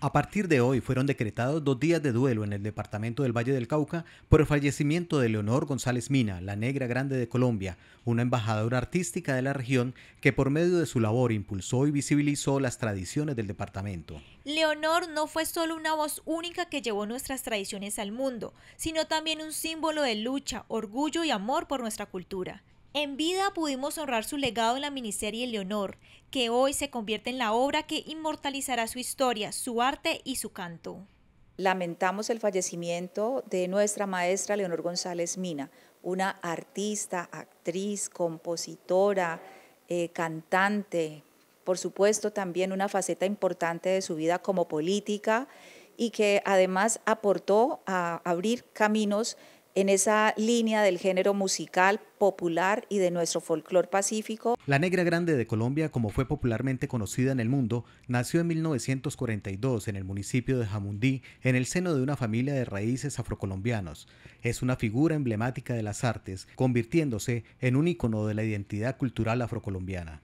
A partir de hoy fueron decretados dos días de duelo en el departamento del Valle del Cauca por el fallecimiento de Leonor González Mina, la Negra Grande de Colombia, una embajadora artística de la región que por medio de su labor impulsó y visibilizó las tradiciones del departamento. Leonor no fue solo una voz única que llevó nuestras tradiciones al mundo, sino también un símbolo de lucha, orgullo y amor por nuestra cultura. En vida pudimos honrar su legado en la miniserie Leonor, que hoy se convierte en la obra que inmortalizará su historia, su arte y su canto. Lamentamos el fallecimiento de nuestra maestra Leonor González Mina, una artista, actriz, compositora, eh, cantante, por supuesto también una faceta importante de su vida como política y que además aportó a abrir caminos en esa línea del género musical popular y de nuestro folclor pacífico. La Negra Grande de Colombia, como fue popularmente conocida en el mundo, nació en 1942 en el municipio de Jamundí, en el seno de una familia de raíces afrocolombianos. Es una figura emblemática de las artes, convirtiéndose en un ícono de la identidad cultural afrocolombiana.